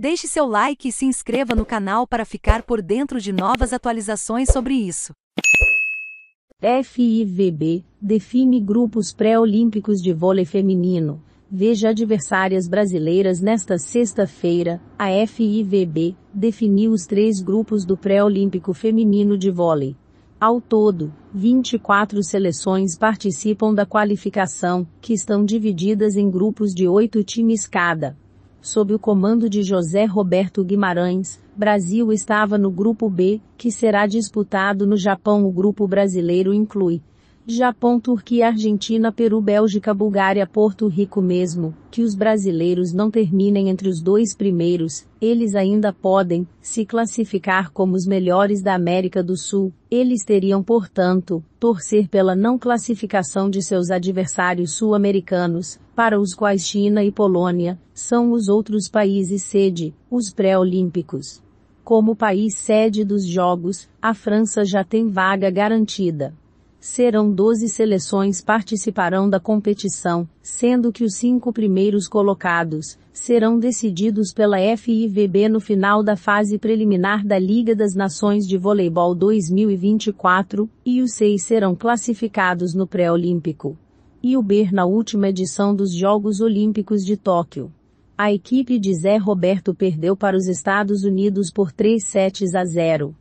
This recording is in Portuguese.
Deixe seu like e se inscreva no canal para ficar por dentro de novas atualizações sobre isso. FIVB define grupos pré-olímpicos de vôlei feminino. Veja adversárias brasileiras nesta sexta-feira. A FIVB definiu os três grupos do pré-olímpico feminino de vôlei. Ao todo, 24 seleções participam da qualificação, que estão divididas em grupos de oito times cada sob o comando de José Roberto Guimarães, Brasil estava no grupo B, que será disputado no Japão. O grupo brasileiro inclui Japão, Turquia, Argentina, Peru, Bélgica, Bulgária, Porto Rico mesmo, que os brasileiros não terminem entre os dois primeiros, eles ainda podem se classificar como os melhores da América do Sul. Eles teriam, portanto, torcer pela não classificação de seus adversários sul-americanos, para os quais China e Polônia são os outros países sede, os pré-olímpicos. Como país sede dos Jogos, a França já tem vaga garantida. Serão 12 seleções participarão da competição, sendo que os cinco primeiros colocados serão decididos pela FIVB no final da fase preliminar da Liga das Nações de Voleibol 2024, e os seis serão classificados no pré-olímpico. E o Ber na última edição dos Jogos Olímpicos de Tóquio. A equipe de Zé Roberto perdeu para os Estados Unidos por 3 sets a 0.